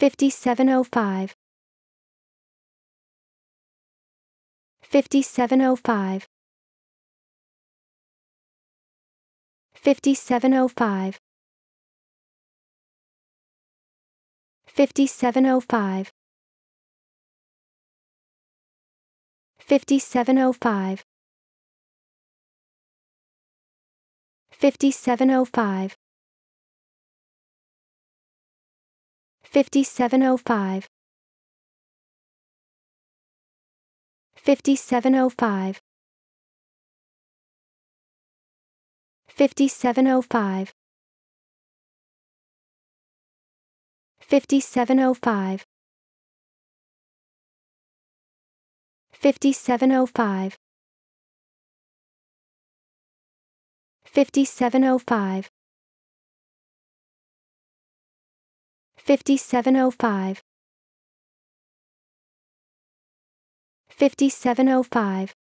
5705 5705 5705 5705 5705 5705 5705 5705 5705 5705 5705 5705 5705 5705